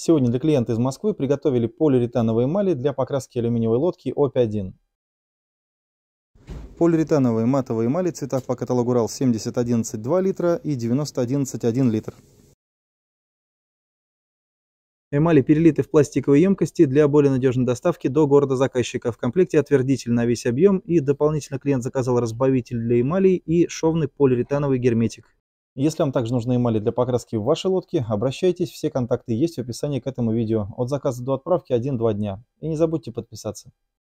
Сегодня для клиента из Москвы приготовили полиуретановые эмали для покраски алюминиевой лодки ОП-1. Полиуретановые матовые эмали цвета по каталогу РАЛ 7011 2 литра и 9011 литр. Эмали перелиты в пластиковые емкости для более надежной доставки до города заказчика. В комплекте отвердитель на весь объем и дополнительно клиент заказал разбавитель для эмалей и шовный полиуретановый герметик. Если вам также нужны эмали для покраски в вашей лодке, обращайтесь, все контакты есть в описании к этому видео. От заказа до отправки 1-2 дня. И не забудьте подписаться.